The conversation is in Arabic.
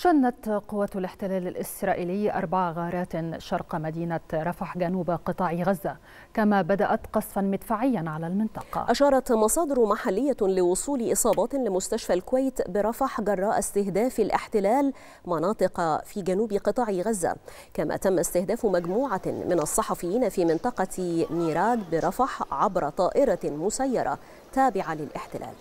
شنت قوات الاحتلال الإسرائيلي أربع غارات شرق مدينة رفح جنوب قطاع غزة كما بدأت قصفا مدفعيا على المنطقة أشارت مصادر محلية لوصول إصابات لمستشفى الكويت برفح جراء استهداف الاحتلال مناطق في جنوب قطاع غزة كما تم استهداف مجموعة من الصحفيين في منطقة ميراد برفح عبر طائرة مسيرة تابعة للاحتلال